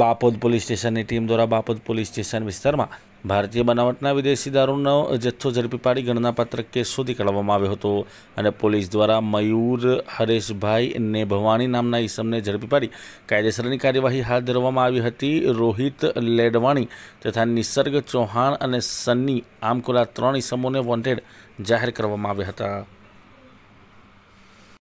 Bapod police સ્ટેશનની team દ્વારા Bapod police station વિસ્તારમાં ભારતીય બનાવટના વિદેશી દારૂનો જથ્થો ઝડપી પાડી ગણનાપાત્ર કેસ શોધી કાઢવામાં આવ્યો હતો અને પોલીસ દ્વારા મયુર હરેશભાઈ ને ભવાની નામના ઈસમને ઝડપી પાડી કાયદેસરની કાર્યવાહી હાથ ધરવામાં આવી હતી રોહિત લેડવાણી તથા નિસર્ગ ચૌહાણ અને સન્ની આમ કુલા ત્રણ ઈસમોને વોન્ટેડ જાહેર કરવામાં આવ્યા હતા